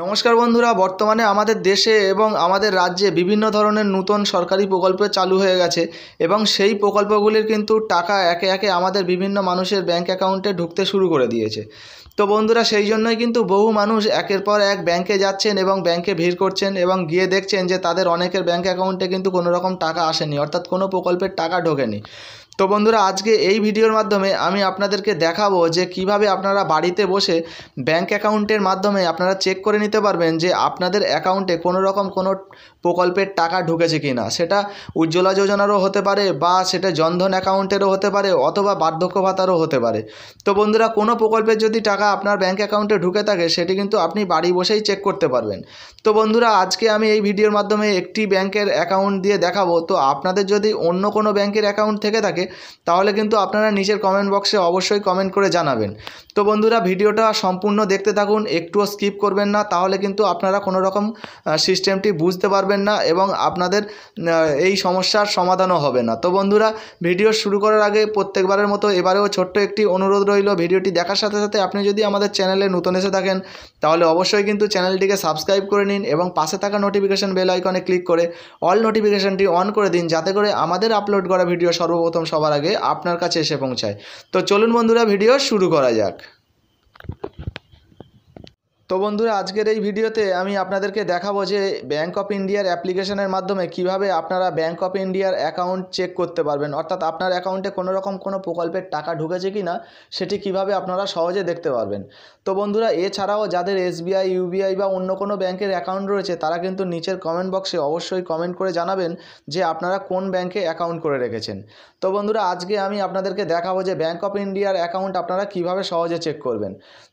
নমস্কার বন্ধুরা বর্তমানে আমাদের দেশে এবং আমাদের রাজ্যে বিভিন্ন ধরনের নূতন সরকারি প্রকল্প চালু হয়ে গেছে এবং সেই প্রকল্পগুলির কিন্তু টাকা একে একে আমাদের বিভিন্ন মানুষের ব্যাংক অ্যাকাউন্টে ঢুকতে শুরু করে দিয়েছে তো বন্ধুরা সেই জন্যই কিন্তু বহু মানুষ একের পর এক ব্যাংকে যাচ্ছেন এবং ব্যাংকে ভিড় করছেন এবং গিয়ে দেখছেন যে তাদের অনেকের ব্যাংক অ্যাকাউন্টে কিন্তু কোনো রকম টাকা আসেনি অর্থাৎ কোনো প্রকল্পের টাকা ঢোকেনি তো বন্ধুরা আজকে এই ভিডিওর মাধ্যমে আমি আপনাদেরকে দেখাবো যে কিভাবে আপনারা বাড়িতে বসে ব্যাংক অ্যাকাউন্টের মাধ্যমে আপনারা চেক করে নিতে পারবেন যে আপনাদের অ্যাকাউন্টে কোনো রকম কোনো প্রকল্পের টাকা ঢুকেছে কি না সেটা উজ্জ্বলা যোজনারও হতে পারে বা সেটা জনধন অ্যাকাউন্টেরও হতে পারে অথবা বার্ধক্য ভাতারও হতে পারে তো বন্ধুরা কোনো প্রকল্পের যদি টাকা আপনার ব্যাঙ্ক অ্যাকাউন্টে ঢুকে থাকে সেটি কিন্তু আপনি বাড়ি বসেই চেক করতে পারবেন তো বন্ধুরা আজকে আমি এই ভিডিওর মাধ্যমে একটি ব্যাংকের অ্যাকাউন্ট দিয়ে দেখাবো তো আপনাদের যদি অন্য কোনো ব্যাংকের অ্যাকাউন্ট থেকে থাকে তাহলে কিন্তু আপনারা নিজের কমেন্ট বক্সে অবশ্যই কমেন্ট করে জানাবেন তো বন্ধুরা ভিডিওটা সম্পূর্ণ দেখতে থাকুন একটুও স্কিপ করবেন না তাহলে কিন্তু আপনারা কোনো রকম সিস্টেমটি বুঝতে পারবেন না এবং আপনাদের এই সমস্যার সমাধানও হবে না তো বন্ধুরা ভিডিও শুরু করার আগে প্রত্যেকবারের মতো এবারেও ছোট্ট একটি অনুরোধ রইল ভিডিওটি দেখার সাথে সাথে আপনি যদি আমাদের চ্যানেলে নতুন এসে থাকেন তাহলে অবশ্যই কিন্তু চ্যানেলটিকে সাবস্ক্রাইব করে নিন এবং পাশে থাকা নোটিফিকেশান বেল আইকনে ক্লিক করে অল নোটিফিকেশানটি অন করে দিন যাতে করে আমাদের আপলোড করা ভিডিও সর্বপ্রথম সবার আগে আপনার কাছে এসে পৌঁছায় তো চলুন বন্ধুরা ভিডিও শুরু করা যাক তো বন্ধুরা আজকের এই ভিডিওতে আমি আপনাদেরকে দেখাবো যে ব্যাঙ্ক অফ ইন্ডিয়ার অ্যাপ্লিকেশনের মাধ্যমে কিভাবে আপনারা ব্যাঙ্ক অফ ইন্ডিয়ার অ্যাকাউন্ট চেক করতে পারবেন অর্থাৎ আপনার অ্যাকাউন্টে কোনোরকম কোনো প্রকল্পের টাকা ঢুকেছে কি না সেটি কিভাবে আপনারা সহজে দেখতে পারবেন তো বন্ধুরা এছাড়াও যাদের এসবিআই ইউবিআই বা অন্য কোনো ব্যাংকের অ্যাকাউন্ট রয়েছে তারা কিন্তু নিচের কমেন্ট বক্সে অবশ্যই কমেন্ট করে জানাবেন যে আপনারা কোন ব্যাংকে অ্যাকাউন্ট করে রেখেছেন তো বন্ধুরা আজকে আমি আপনাদেরকে দেখাবো যে ব্যাঙ্ক অফ ইন্ডিয়ার অ্যাকাউন্ট আপনারা কিভাবে সহজে চেক করবেন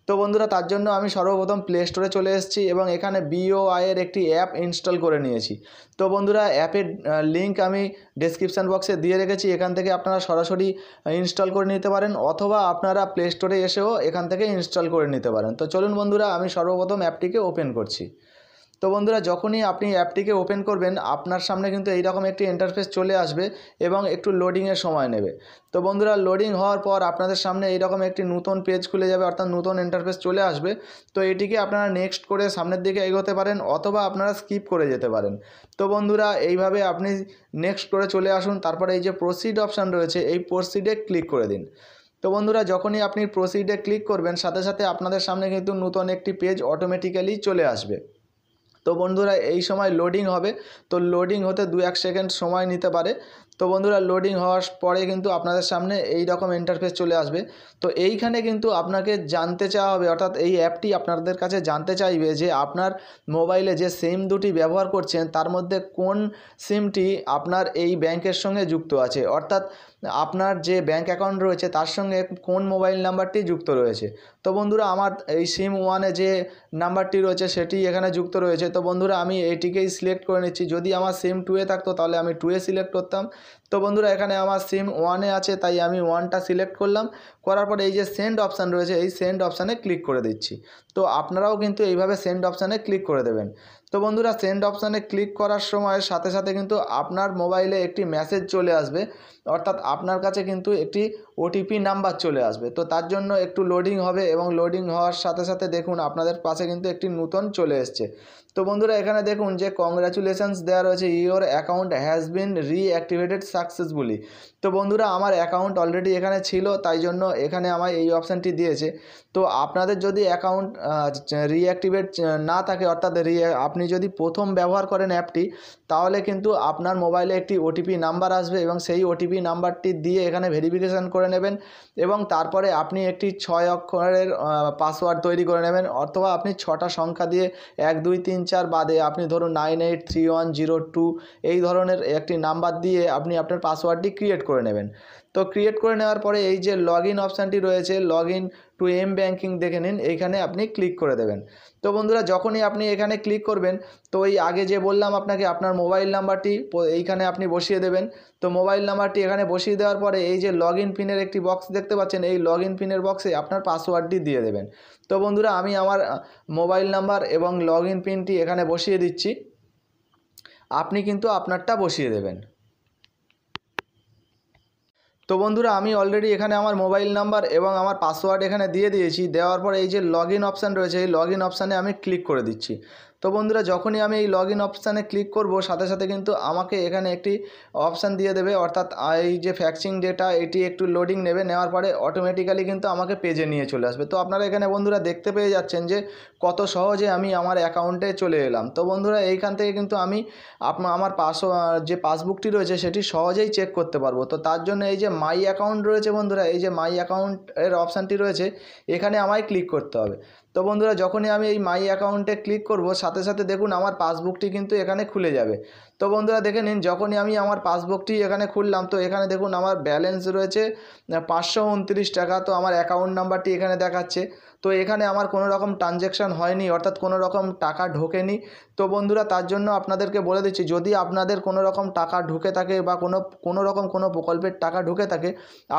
তো বন্ধুরা তার জন্য আমি সর্বপ্রথম প্লে স্টোরে চলে এসেছি এবং এখানে বিওআইয়ের একটি অ্যাপ ইনস্টল করে নিয়েছি তো বন্ধুরা অ্যাপের লিঙ্ক আমি ডেসক্রিপশন বক্সে দিয়ে রেখেছি এখান থেকে আপনারা সরাসরি ইনস্টল করে নিতে পারেন অথবা আপনারা প্লে স্টোরে এসেও এখান থেকে ইনস্টল করে নিতে পারেন তো চলুন বন্ধুরা আমি সর্বপ্রথম অ্যাপটিকে ওপেন করছি তো বন্ধুরা যখনই আপনি অ্যাপটিকে ওপেন করবেন আপনার সামনে কিন্তু এইরকম একটি ইন্টারফেস চলে আসবে এবং একটু লোডিংয়ের সময় নেবে তো বন্ধুরা লোডিং হওয়ার পর আপনাদের সামনে এইরকম একটি নতুন পেজ খুলে যাবে অর্থাৎ নতুন ইন্টারফেস চলে আসবে তো এটিকে আপনারা নেক্সট করে সামনের দিকে এগোতে পারেন অথবা আপনারা স্কিপ করে যেতে পারেন তো বন্ধুরা এইভাবে আপনি নেক্সট করে চলে আসুন তারপরে এই যে প্রসিড অপশান রয়েছে এই প্রসিডে ক্লিক করে দিন তো বন্ধুরা যখনই আপনি প্রসিডে ক্লিক করবেন সাথে সাথে আপনাদের সামনে কিন্তু নতুন একটি পেজ অটোমেটিক্যালি চলে আসবে তো বন্ধুরা এই সময় লোডিং হবে তো লোডিং হতে দু এক সেকেন্ড সময় নিতে পারে তো বন্ধুরা লোডিং হওয়ার পরে কিন্তু আপনাদের সামনে এই রকম ইন্টারফেস চলে আসবে তো এইখানে কিন্তু আপনাকে জানতে চাওয়া হবে অর্থাৎ এই অ্যাপটি আপনাদের কাছে জানতে চাইবে যে আপনার মোবাইলে যে সিম দুটি ব্যবহার করছেন তার মধ্যে কোন সিমটি আপনার এই ব্যাংকের সঙ্গে যুক্ত আছে অর্থাৎ আপনার যে ব্যাঙ্ক অ্যাকাউন্ট রয়েছে তার সঙ্গে কোন মোবাইল নাম্বারটি যুক্ত রয়েছে তো বন্ধুরা আমার এই সিম ওয়ানে যে নাম্বারটি রয়েছে সেটি এখানে যুক্ত রয়েছে তো বন্ধুরা আমি এটিকেই সিলেক্ট করে নিচ্ছি যদি আমার সিম টুয়ে থাকতো তাহলে আমি টুয়ে সিলেক্ট করতাম তো বন্ধুরা এখানে আমার সিম ওয়ানে আছে তাই আমি ওয়ানটা সিলেক্ট করলাম করার পরে এই যে সেন্ড অপশান রয়েছে এই সেন্ড অপশানে ক্লিক করে দিচ্ছি তো আপনারাও কিন্তু এইভাবে সেন্ড অপশানে ক্লিক করে দেবেন তো বন্ধুরা সেন্ড অপশানে ক্লিক করার সময় সাথে সাথে কিন্তু আপনার মোবাইলে একটি মেসেজ চলে আসবে অর্থাৎ আপনার কাছে কিন্তু একটি ওটিপি নাম্বার চলে আসবে তো তার জন্য একটু লোডিং হবে এবং লোডিং হওয়ার সাথে সাথে দেখুন আপনাদের পাশে কিন্তু একটি নূতন চলে এসছে তো বন্ধুরা এখানে দেখুন যে কংগ্রাচুলেশনস দেওয়া রয়েছে your account has been reactivated successfully তো বন্ধুরা আমার অ্যাকাউন্ট অলরেডি এখানে ছিল তাই জন্য এখানে আমার এই অপশানটি দিয়েছে তো আপনাদের যদি অ্যাকাউন্ট রিঅ্যাক্টিভেট না থাকে অর্থাৎ রি আপনি যদি প্রথম ব্যবহার করেন অ্যাপটি তাহলে কিন্তু আপনার মোবাইলে একটি ওটিপি নাম্বার আসবে এবং সেই ওটিপি নাম্বারটি দিয়ে এখানে ভেরিফিকেশান করে নেবেন এবং তারপরে আপনি একটি ছয় অক্ষরের পাসওয়ার্ড তৈরি করে নেবেন অথবা আপনি ছটা সংখ্যা দিয়ে এক দুই তিন চার বাদে আপনি ধরুন nine eight three one zero two এই ধরনের একটি নাম্বার দিয়ে আপনি আপনার পাসওয়ার্ডটি ক্রিয়েট করে নেবেন তো ক্রিয়েট করে নেওয়ার পরে এই যে লগ ইন অপশানটি রয়েছে log in to M banking দেখে নিন এইখানে আপনি ক্লিক করে দেবেন তো বন্ধুরা যখনই আপনি এখানে ক্লিক করবেন তো ওই আগে যে বললাম আপনাকে আপনার মোবাইল নাম্বারটি এইখানে আপনি বসিয়ে দেবেন তো মোবাইল নাম্বারটি এখানে বসিয়ে দেওয়ার পরে এই যে লগ ইন পিনের একটি বক্স দেখতে পাচ্ছেন এই লগ ইন পিনের বক্সে আপনার পাসওয়ার্ডটি দিয়ে দেবেন তো বন্ধুরা আমি আমার মোবাইল নাম্বার এবং লগ ইন পিনটি এখানে বসিয়ে দিচ্ছি আপনি কিন্তু আপনারটা বসিয়ে দেবেন তো বন্ধুরা আমি অলরেডি এখানে আমার মোবাইল নাম্বার এবং আমার পাসওয়ার্ড এখানে দিয়ে দিয়েছি দেওয়ার পর এই যে লগ ইন অপশান রয়েছে এই লগ ইন অপশানে আমি ক্লিক করে দিচ্ছি তো বন্ধুরা যখনই আমি এই লগ ইন অপশানে ক্লিক করব সাথে সাথে কিন্তু আমাকে এখানে একটি অপশান দিয়ে দেবে অর্থাৎ এই যে ফ্যাক্সিং ডেটা এটি একটু লোডিং নেবে নেওয়ার পরে অটোমেটিক্যালি কিন্তু আমাকে পেজে নিয়ে চলে আসবে তো আপনারা এখানে বন্ধুরা দেখতে পেয়ে যাচ্ছেন যে কত সহজে আমি আমার অ্যাকাউন্টে চলে এলাম তো বন্ধুরা এইখান থেকে কিন্তু আমি আমার পাস যে পাসবুকটি রয়েছে সেটি সহজেই চেক করতে পারবো তো তার জন্য এই যে মাই অ্যাকাউন্ট রয়েছে বন্ধুরা এই যে মাই অ্যাকাউন্টের অপশানটি রয়েছে এখানে আমায় ক্লিক করতে হবে তো বন্ধুরা যখনই আমি এই মাই অ্যাকাউন্টে ক্লিক করব সাথে সাথে দেখুন আমার পাসবুকটি কিন্তু এখানে খুলে যাবে তো বন্ধুরা দেখে নিন যখনই আমি আমার পাসবুকটি এখানে খুললাম তো এখানে দেখুন আমার ব্যালেন্স রয়েছে পাঁচশো টাকা তো আমার অ্যাকাউন্ট নাম্বারটি এখানে দেখাচ্ছে তো এখানে আমার কোনো রকম ট্রানজ্যাকশান হয়নি অর্থাৎ কোনো রকম টাকা ঢোকেনি তো বন্ধুরা তার জন্য আপনাদেরকে বলে দিচ্ছি যদি আপনাদের কোনো রকম টাকা ঢুকে থাকে বা কোনো কোনো রকম কোনো প্রকল্পের টাকা ঢুকে থাকে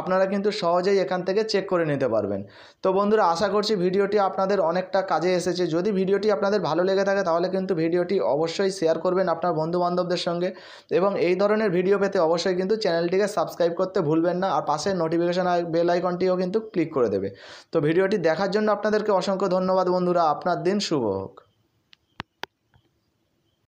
আপনারা কিন্তু সহজেই এখান থেকে চেক করে নিতে পারবেন তো বন্ধুরা আশা করছি ভিডিওটি আপনাদের অনেকটা কাজে এসেছে যদি ভিডিওটি আপনাদের ভালো লেগে থাকে তাহলে কিন্তু ভিডিওটি অবশ্যই শেয়ার করবেন আপনার বন্ধুবান্ধবদের সঙ্গে এবং এই ধরনের ভিডিও পেতে অবশ্যই কিন্তু চ্যানেলটিকে সাবস্ক্রাইব করতে ভুলবেন না আর পাশের নোটিফিকেশান বেল আইকনটিও কিন্তু ক্লিক করে দেবে তো ভিডিওটি দেখার জন্য আপনাদেরকে অসংখ্য ধন্যবাদ বন্ধুরা আপনার দিন শুভ হোক